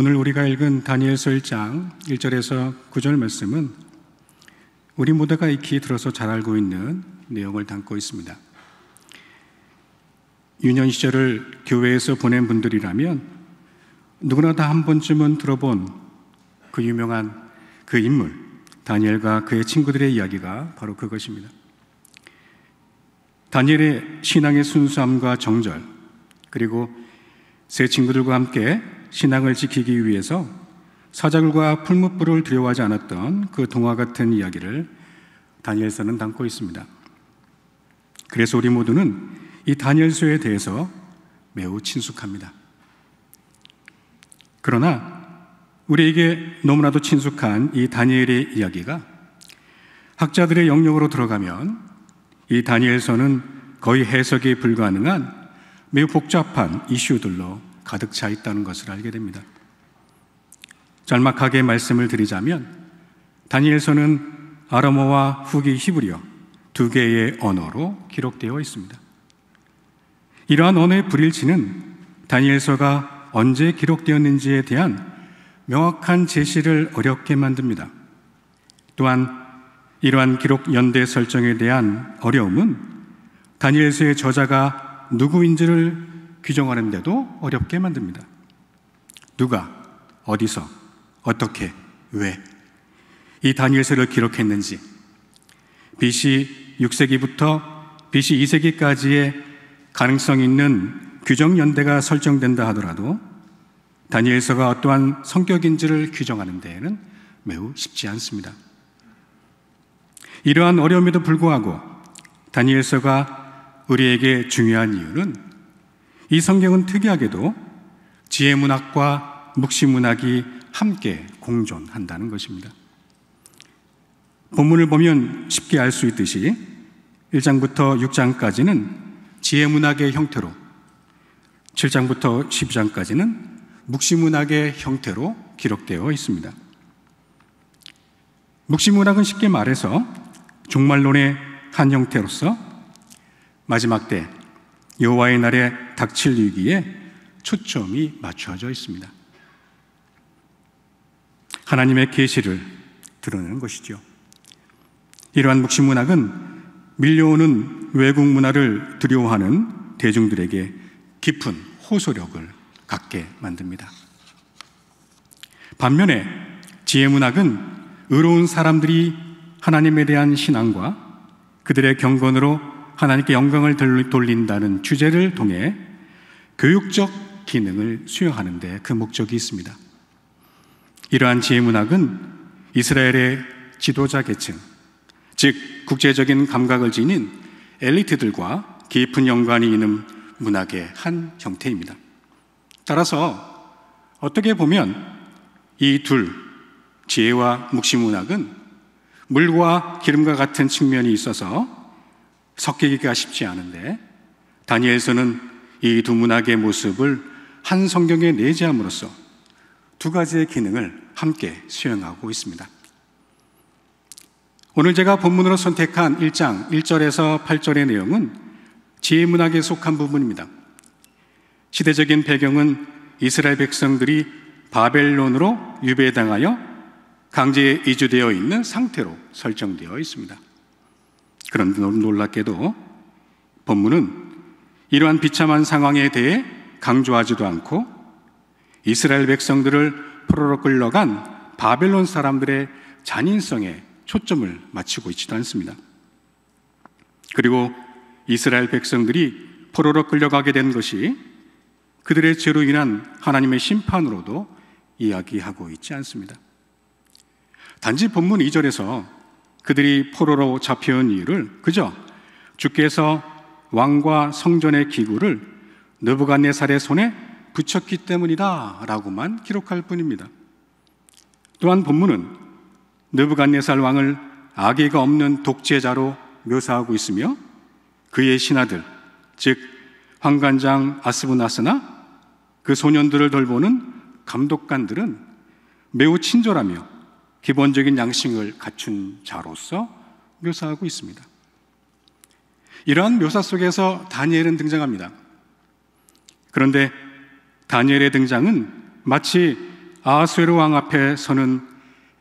오늘 우리가 읽은 다니엘서 1장 1절에서 9절 말씀은 우리 모두가 익히 들어서 잘 알고 있는 내용을 담고 있습니다. 유년 시절을 교회에서 보낸 분들이라면 누구나 다 한 번쯤은 들어본 그 유명한 그 인물 다니엘과 그의 친구들의 이야기가 바로 그것입니다. 다니엘의 신앙의 순수함과 정절 그리고 세 친구들과 함께 신앙을 지키기 위해서 사자굴과 풀무불을 두려워하지 않았던 그 동화 같은 이야기를 다니엘서는 담고 있습니다. 그래서 우리 모두는 이 다니엘서에 대해서 매우 친숙합니다. 그러나 우리에게 너무나도 친숙한 이 다니엘의 이야기가 학자들의 영역으로 들어가면 이 다니엘서는 거의 해석이 불가능한 매우 복잡한 이슈들로 가득 차 있다는 것을 알게 됩니다. 짤막하게 말씀을 드리자면 다니엘서는 아람어와 후기 히브리어 두 개의 언어로 기록되어 있습니다. 이러한 언어의 불일치는 다니엘서가 언제 기록되었는지에 대한 명확한 제시를 어렵게 만듭니다. 또한 이러한 기록 연대 설정에 대한 어려움은 다니엘서의 저자가 누구인지를 규정하는데도 어렵게 만듭니다. 누가, 어디서, 어떻게, 왜, 이 다니엘서를 기록했는지, BC 6세기부터 BC 2세기까지의 가능성 있는 규정연대가 설정된다 하더라도 다니엘서가 어떠한 성격인지를 규정하는 데에는 매우 쉽지 않습니다. 이러한 어려움에도 불구하고 다니엘서가 우리에게 중요한 이유는 이 성경은 특이하게도 지혜 문학과 묵시 문학이 함께 공존한다는 것입니다. 본문을 보면 쉽게 알 수 있듯이 1장부터 6장까지는 지혜 문학의 형태로 7장부터 12장까지는 묵시 문학의 형태로 기록되어 있습니다. 묵시 문학은 쉽게 말해서 종말론의 한 형태로서 마지막 때 여호와의 날에 닥칠 위기에 초점이 맞춰져 있습니다. 하나님의 계시를 드러내는 것이죠. 이러한 묵신 문학은 밀려오는 외국 문화를 두려워하는 대중들에게 깊은 호소력을 갖게 만듭니다. 반면에 지혜 문학은 의로운 사람들이 하나님에 대한 신앙과 그들의 경건으로 하나님께 영광을 돌린다는 주제를 통해 교육적 기능을 수여하는데그 목적이 있습니다. 이러한 지혜 문학은 이스라엘의 지도자 계층, 즉 국제적인 감각을 지닌 엘리트들과 깊은 연관이 있는 문학의 한 형태입니다. 따라서 어떻게 보면 이 둘, 지혜와 묵시문학은 물과 기름과 같은 측면이 있어서 섞이기가 쉽지 않은데 다니엘서는 이 두 문학의 모습을 한 성경에 내재함으로써 두 가지의 기능을 함께 수행하고 있습니다. 오늘 제가 본문으로 선택한 1장 1절에서 8절의 내용은 지혜 문학에 속한 부분입니다. 시대적인 배경은 이스라엘 백성들이 바벨론으로 유배당하여 강제에 이주되어 있는 상태로 설정되어 있습니다. 그런데 놀랍게도 본문은 이러한 비참한 상황에 대해 강조하지도 않고 이스라엘 백성들을 포로로 끌려간 바벨론 사람들의 잔인성에 초점을 맞추고 있지도 않습니다. 그리고 이스라엘 백성들이 포로로 끌려가게 된 것이 그들의 죄로 인한 하나님의 심판으로도 이야기하고 있지 않습니다. 단지 본문 2절에서 그들이 포로로 잡혀온 이유를 그저 주께서 왕과 성전의 기구를 느부갓네살의 손에 붙였기 때문이다라고만 기록할 뿐입니다. 또한 본문은 느부갓네살 왕을 악의가 없는 독재자로 묘사하고 있으며 그의 신하들 즉 황관장 아스부나스나 그 소년들을 돌보는 감독관들은 매우 친절하며 기본적인 양식을 갖춘 자로서 묘사하고 있습니다. 이러한 묘사 속에서 다니엘은 등장합니다. 그런데 다니엘의 등장은 마치 아하수에르 왕 앞에 서는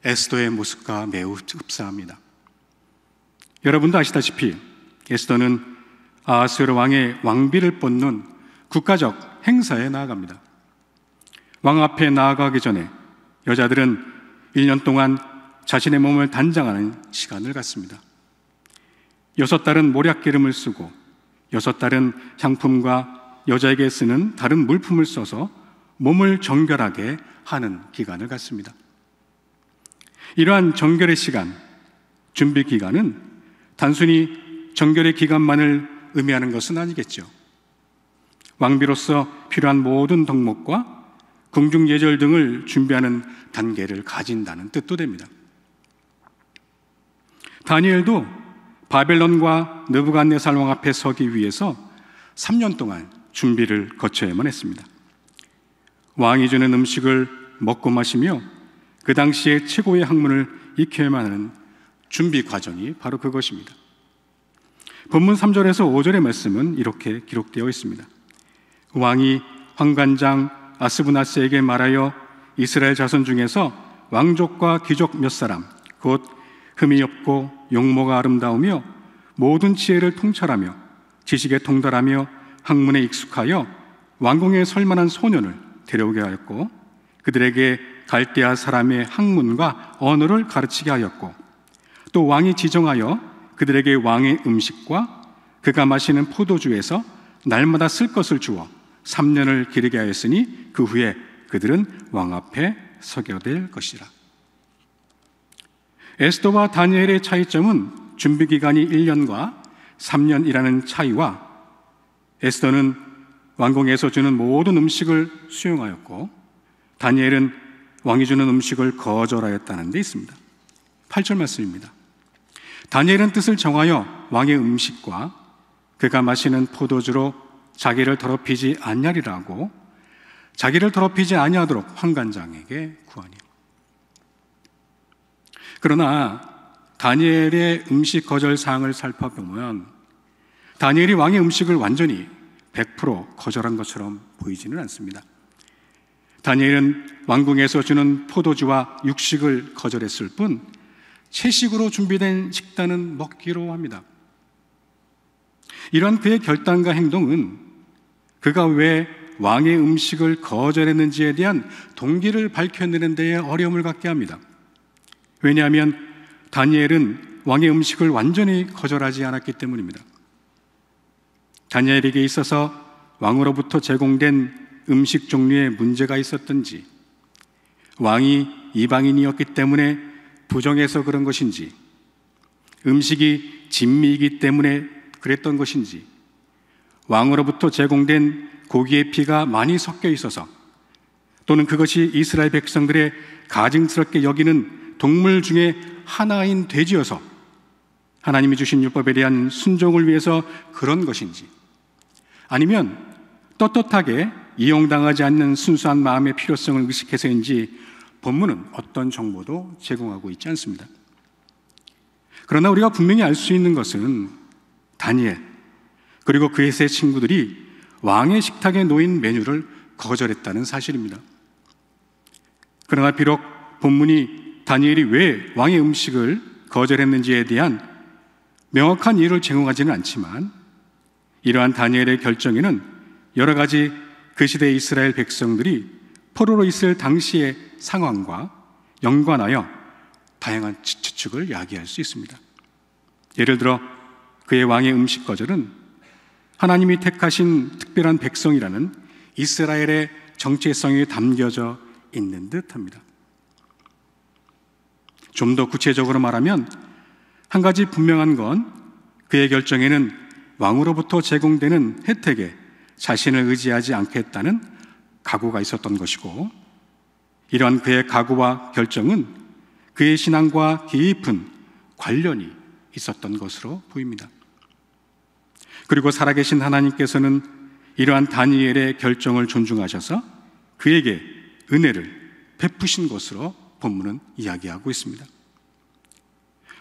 에스더의 모습과 매우 흡사합니다. 여러분도 아시다시피 에스더는 아하수에르 왕의 왕비를 뽑는 국가적 행사에 나아갑니다. 왕 앞에 나아가기 전에 여자들은 1년 동안 자신의 몸을 단장하는 시간을 갖습니다. 여섯 달은 모략기름을 쓰고 여섯 달은 향품과 여자에게 쓰는 다른 물품을 써서 몸을 정결하게 하는 기간을 갖습니다. 이러한 정결의 시간, 준비 기간은 단순히 정결의 기간만을 의미하는 것은 아니겠죠. 왕비로서 필요한 모든 덕목과 공중예절 등을 준비하는 단계를 가진다는 뜻도 됩니다. 다니엘도 바벨론과 느부갓네살 왕 앞에 서기 위해서 3년 동안 준비를 거쳐야만 했습니다. 왕이 주는 음식을 먹고 마시며 그 당시에 최고의 학문을 익혀야만 하는 준비 과정이 바로 그것입니다. 본문 3절에서 5절의 말씀은 이렇게 기록되어 있습니다. 왕이 황관장 아스브나스에게 말하여 이스라엘 자손 중에서 왕족과 귀족 몇 사람 곧 흠이 없고 용모가 아름다우며 모든 지혜를 통찰하며 지식에 통달하며 학문에 익숙하여 왕궁에 설 만한 소년을 데려오게 하였고 그들에게 갈대아 사람의 학문과 언어를 가르치게 하였고 또 왕이 지정하여 그들에게 왕의 음식과 그가 마시는 포도주에서 날마다 쓸 것을 주어 3년을 기르게 하였으니 그 후에 그들은 왕 앞에 서게 될 것이라. 에스도와 다니엘의 차이점은 준비 기간이 1년과 3년이라는 차이와 에스더는 왕궁에서 주는 모든 음식을 수용하였고 다니엘은 왕이 주는 음식을 거절하였다는 데 있습니다. 8절 말씀입니다. 다니엘은 뜻을 정하여 왕의 음식과 그가 마시는 포도주로 자기를 더럽히지 않냐리라고 자기를 더럽히지 아니하도록 환관장에게 구하니. 그러나 다니엘의 음식 거절 사항을 살펴보면 다니엘이 왕의 음식을 완전히 100% 거절한 것처럼 보이지는 않습니다. 다니엘은 왕궁에서 주는 포도주와 육식을 거절했을 뿐 채식으로 준비된 식단은 먹기로 합니다. 이러한 그의 결단과 행동은 그가 왜 왕의 음식을 거절했는지에 대한 동기를 밝혀내는 데에 어려움을 갖게 합니다. 왜냐하면 다니엘은 왕의 음식을 완전히 거절하지 않았기 때문입니다. 다니엘에게 있어서 왕으로부터 제공된 음식 종류에 문제가 있었던지, 왕이 이방인이었기 때문에 부정해서 그런 것인지, 음식이 진미이기 때문에 그랬던 것인지, 왕으로부터 제공된 고기의 피가 많이 섞여 있어서 또는 그것이 이스라엘 백성들의 가증스럽게 여기는 동물 중에 하나인 돼지여서 하나님이 주신 율법에 대한 순종을 위해서 그런 것인지 아니면 떳떳하게 이용당하지 않는 순수한 마음의 필요성을 의식해서인지 본문은 어떤 정보도 제공하고 있지 않습니다. 그러나 우리가 분명히 알 수 있는 것은 다니엘, 그리고 그의 세 친구들이 왕의 식탁에 놓인 메뉴를 거절했다는 사실입니다. 그러나 비록 본문이 다니엘이 왜 왕의 음식을 거절했는지에 대한 명확한 이유를 제공하지는 않지만 이러한 다니엘의 결정에는 여러 가지 그 시대 이스라엘 백성들이 포로로 있을 당시의 상황과 연관하여 다양한 추측을 야기할 수 있습니다. 예를 들어 그의 왕의 음식 거절은 하나님이 택하신 특별한 백성이라는 이스라엘의 정체성이 담겨져 있는 듯 합니다. 좀 더 구체적으로 말하면 한 가지 분명한 건 그의 결정에는 왕으로부터 제공되는 혜택에 자신을 의지하지 않겠다는 각오가 있었던 것이고 이러한 그의 각오와 결정은 그의 신앙과 깊은 관련이 있었던 것으로 보입니다. 그리고 살아계신 하나님께서는 이러한 다니엘의 결정을 존중하셔서 그에게 은혜를 베푸신 것으로 본문은 이야기하고 있습니다.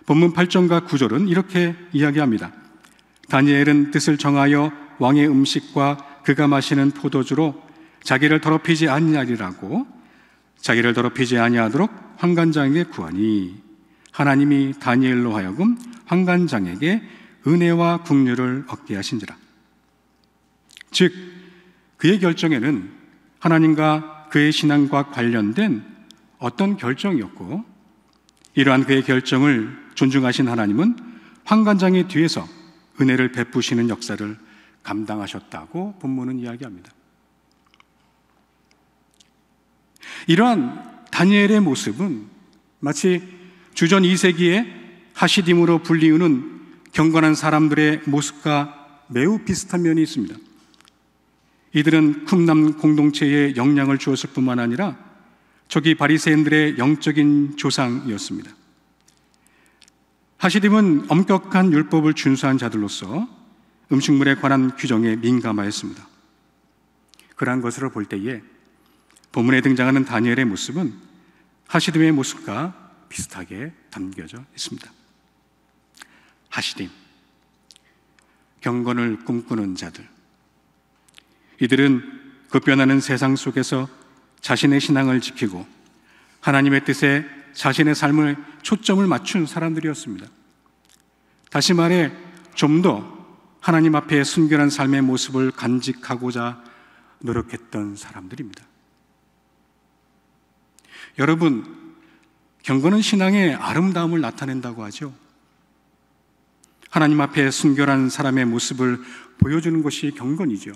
본문 8절과 9절은 이렇게 이야기합니다. 다니엘은 뜻을 정하여 왕의 음식과 그가 마시는 포도주로 자기를 더럽히지 아니하리라고 자기를 더럽히지 아니하도록 황관장에게 구하니 하나님이 다니엘로 하여금 황관장에게 은혜와 국류를 얻게 하신지라. 즉, 그의 결정에는 하나님과 그의 신앙과 관련된 어떤 결정이었고, 이러한 그의 결정을 존중하신 하나님은 황관장의 뒤에서 은혜를 베푸시는 역사를 감당하셨다고 본문은 이야기합니다. 이러한 다니엘의 모습은 마치 주전 2세기에 하시딤으로 불리우는 경건한 사람들의 모습과 매우 비슷한 면이 있습니다. 이들은 쿰남 공동체에 영향을 주었을 뿐만 아니라 저기 바리새인들의 영적인 조상이었습니다. 하시림은 엄격한 율법을 준수한 자들로서 음식물에 관한 규정에 민감하였습니다. 그러한 것으로 볼 때에 본문에 등장하는 다니엘의 모습은 하시림의 모습과 비슷하게 담겨져 있습니다. 하시림. 경건을 꿈꾸는 자들. 이들은 급 변하는 세상 속에서 자신의 신앙을 지키고 하나님의 뜻에 자신의 삶을 초점을 맞춘 사람들이었습니다. 다시 말해, 좀 더 하나님 앞에 순결한 삶의 모습을 간직하고자 노력했던 사람들입니다. 여러분, 경건은 신앙의 아름다움을 나타낸다고 하죠. 하나님 앞에 순결한 사람의 모습을 보여주는 것이 경건이죠.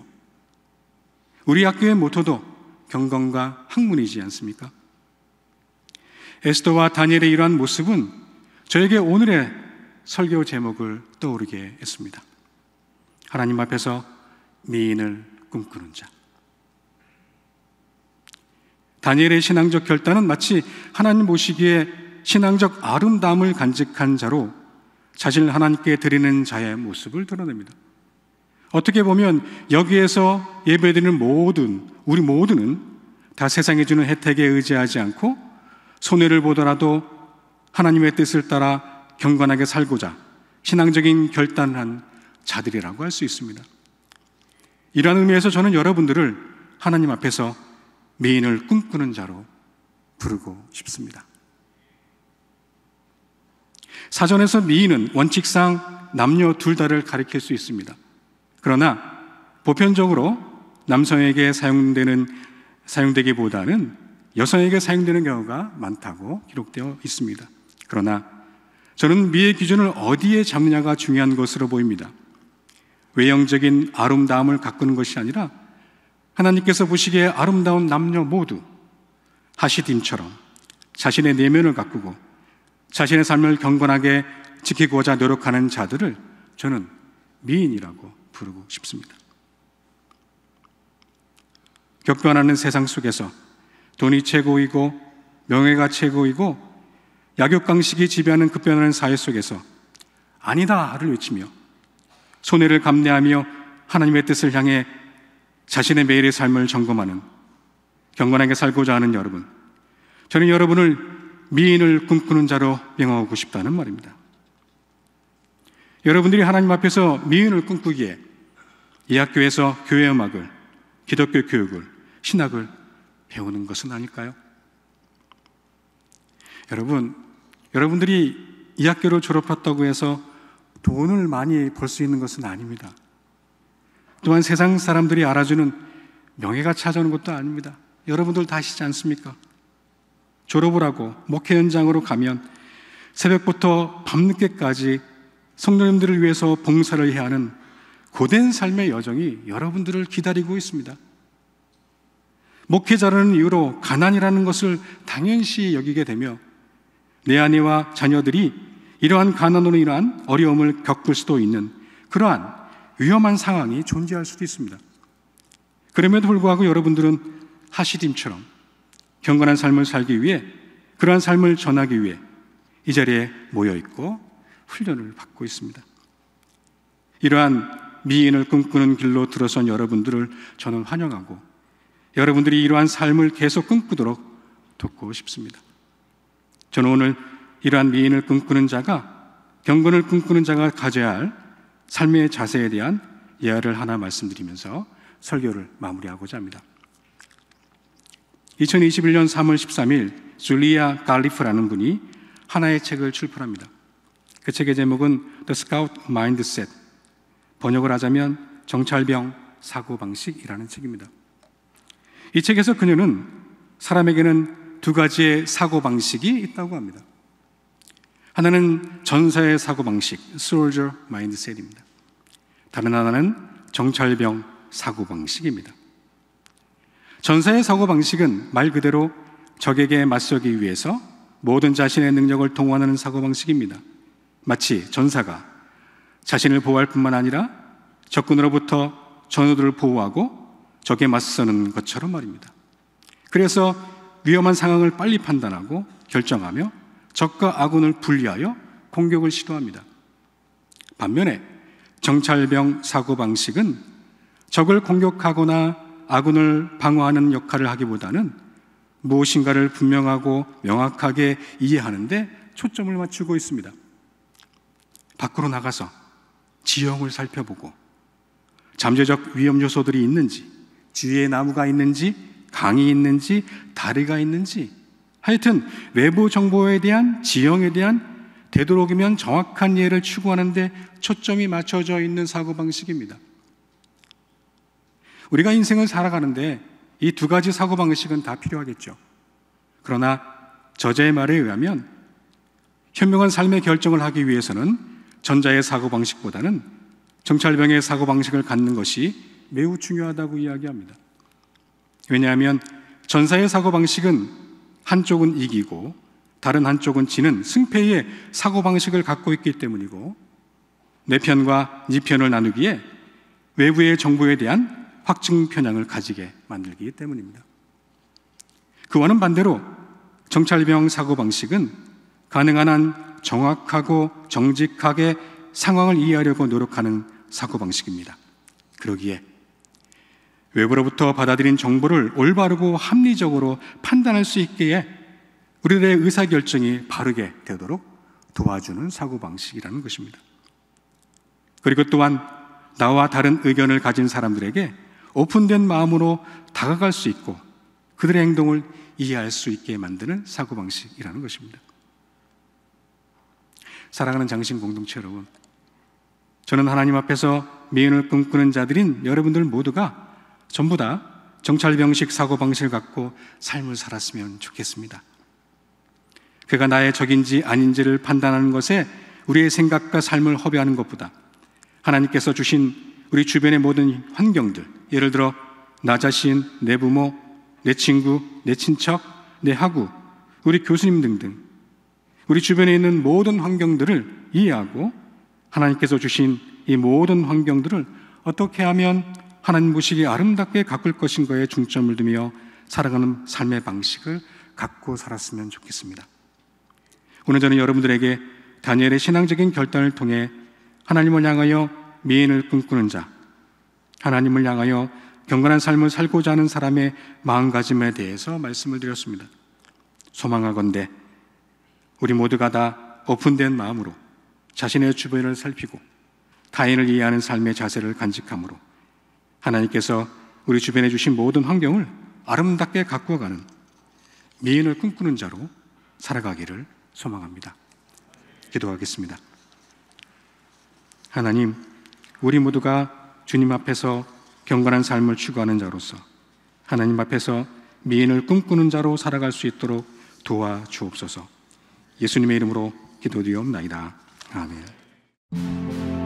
우리 학교의 모토도 경건과 학문이지 않습니까? 에스더와 다니엘의 이러한 모습은 저에게 오늘의 설교 제목을 떠오르게 했습니다. 하나님 앞에서 미인을 꿈꾸는 자. 다니엘의 신앙적 결단은 마치 하나님 보시기에 신앙적 아름다움을 간직한 자로 자신을 하나님께 드리는 자의 모습을 드러냅니다. 어떻게 보면 여기에서 예배드리는 모든 우리 모두는 다 세상이 주는 혜택에 의지하지 않고 손해를 보더라도 하나님의 뜻을 따라 경건하게 살고자 신앙적인 결단을 한 자들이라고 할 수 있습니다. 이러한 의미에서 저는 여러분들을 하나님 앞에서 미인을 꿈꾸는 자로 부르고 싶습니다. 사전에서 미인은 원칙상 남녀 둘 다를 가리킬 수 있습니다. 그러나 보편적으로 남성에게 사용되는 사용되기보다는 여성에게 사용되는 경우가 많다고 기록되어 있습니다. 그러나 저는 미의 기준을 어디에 잡느냐가 중요한 것으로 보입니다. 외형적인 아름다움을 가꾸는 것이 아니라 하나님께서 보시기에 아름다운 남녀 모두 하시딘처럼 자신의 내면을 가꾸고 자신의 삶을 경건하게 지키고자 노력하는 자들을 저는 미인이라고 부르고 싶습니다. 격변하는 세상 속에서 돈이 최고이고 명예가 최고이고 약육강식이 지배하는 급변하는 사회 속에서 아니다를 외치며 손해를 감내하며 하나님의 뜻을 향해 자신의 매일의 삶을 점검하는 경건하게 살고자 하는 여러분 저는 여러분을 미인을 꿈꾸는 자로 명하고 싶다는 말입니다. 여러분들이 하나님 앞에서 미인을 꿈꾸기에 이 학교에서 교회 음악을, 기독교 교육을, 신학을 배우는 것은 아닐까요? 여러분, 여러분들이 이 학교를 졸업했다고 해서 돈을 많이 벌 수 있는 것은 아닙니다. 또한 세상 사람들이 알아주는 명예가 찾아오는 것도 아닙니다. 여러분들 다시지 아 않습니까? 졸업을 하고 목회 현장으로 가면 새벽부터 밤늦게까지 성도님들을 위해서 봉사를 해야 하는 고된 삶의 여정이 여러분들을 기다리고 있습니다. 목회자라는 이유로 가난이라는 것을 당연시 여기게 되며 내 아내와 자녀들이 이러한 가난으로 인한 어려움을 겪을 수도 있는 그러한 위험한 상황이 존재할 수도 있습니다. 그럼에도 불구하고 여러분들은 하시림처럼 경건한 삶을 살기 위해 그러한 삶을 전하기 위해 이 자리에 모여 있고 훈련을 받고 있습니다. 이러한 미인을 꿈꾸는 길로 들어선 여러분들을 저는 환영하고 여러분들이 이러한 삶을 계속 꿈꾸도록 돕고 싶습니다. 저는 오늘 이러한 미인을 꿈꾸는 자가 경건을 꿈꾸는 자가 가져야 할 삶의 자세에 대한 예화를 하나 말씀드리면서 설교를 마무리하고자 합니다. 2021년 3월 13일 줄리아 갈리프라는 분이 하나의 책을 출판합니다. 그 책의 제목은 The Scout Mindset. 번역을 하자면 정찰병 사고방식이라는 책입니다. 이 책에서 그녀는 사람에게는 두 가지의 사고방식이 있다고 합니다. 하나는 전사의 사고방식, soldier mindset입니다. 다른 하나는 정찰병 사고방식입니다. 전사의 사고 방식은 말 그대로 적에게 맞서기 위해서 모든 자신의 능력을 동원하는 사고 방식입니다. 마치 전사가 자신을 보호할 뿐만 아니라 적군으로부터 전우들을 보호하고 적에 맞서는 것처럼 말입니다. 그래서 위험한 상황을 빨리 판단하고 결정하며 적과 아군을 분리하여 공격을 시도합니다. 반면에 정찰병 사고방식은 적을 공격하거나 아군을 방어하는 역할을 하기보다는 무엇인가를 분명하고 명확하게 이해하는데 초점을 맞추고 있습니다. 밖으로 나가서 지형을 살펴보고 잠재적 위험 요소들이 있는지 주위에 나무가 있는지 강이 있는지 다리가 있는지 하여튼 외부 정보에 대한 지형에 대한 되도록이면 정확한 이해를 추구하는데 초점이 맞춰져 있는 사고방식입니다. 우리가 인생을 살아가는데 이 두 가지 사고방식은 다 필요하겠죠. 그러나 저자의 말에 의하면 현명한 삶의 결정을 하기 위해서는 전자의 사고방식보다는 정찰병의 사고방식을 갖는 것이 매우 중요하다고 이야기합니다. 왜냐하면 전사의 사고방식은 한쪽은 이기고 다른 한쪽은 지는 승패의 사고방식을 갖고 있기 때문이고 내 편과 니 네 편을 나누기에 외부의 정보에 대한 확증 편향을 가지게 만들기 때문입니다. 그와는 반대로 정찰병 사고 방식은 가능한 한 정확하고 정직하게 상황을 이해하려고 노력하는 사고 방식입니다. 그러기에 외부로부터 받아들인 정보를 올바르고 합리적으로 판단할 수 있기에 우리들의 의사결정이 바르게 되도록 도와주는 사고방식이라는 것입니다. 그리고 또한 나와 다른 의견을 가진 사람들에게 오픈된 마음으로 다가갈 수 있고 그들의 행동을 이해할 수 있게 만드는 사고방식이라는 것입니다. 사랑하는 장신 공동체 여러분, 저는 하나님 앞에서 미인을 꿈꾸는 자들인 여러분들 모두가 전부 다 정찰병식 사고방식을 갖고 삶을 살았으면 좋겠습니다. 그가 나의 적인지 아닌지를 판단하는 것에 우리의 생각과 삶을 허비하는 것보다 하나님께서 주신 우리 주변의 모든 환경들, 예를 들어 나 자신, 내 부모, 내 친구, 내 친척, 내 학우, 우리 교수님 등등 우리 주변에 있는 모든 환경들을 이해하고 하나님께서 주신 이 모든 환경들을 어떻게 하면 하나님 보시기에 아름답게 가꿀 것인가에 중점을 두며 살아가는 삶의 방식을 갖고 살았으면 좋겠습니다. 오늘 저는 여러분들에게 다니엘의 신앙적인 결단을 통해 하나님을 향하여 미인을 꿈꾸는 자, 하나님을 향하여 경건한 삶을 살고자 하는 사람의 마음가짐에 대해서 말씀을 드렸습니다. 소망하건대 우리 모두가 다 오픈된 마음으로 자신의 주변을 살피고 타인을 이해하는 삶의 자세를 간직함으로 하나님께서 우리 주변에 주신 모든 환경을 아름답게 가꾸 가는 미인을 꿈꾸는 자로 살아가기를 소망합니다. 기도하겠습니다. 하나님, 우리 모두가 주님 앞에서 경건한 삶을 추구하는 자로서 하나님 앞에서 미인을 꿈꾸는 자로 살아갈 수 있도록 도와주옵소서. 예수님의 이름으로 기도드리옵나이다. 아멘.